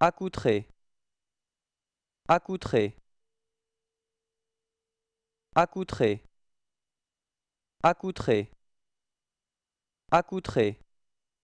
Accoutrer, Accoutré. Accoutré. Accoutré. Accoutré.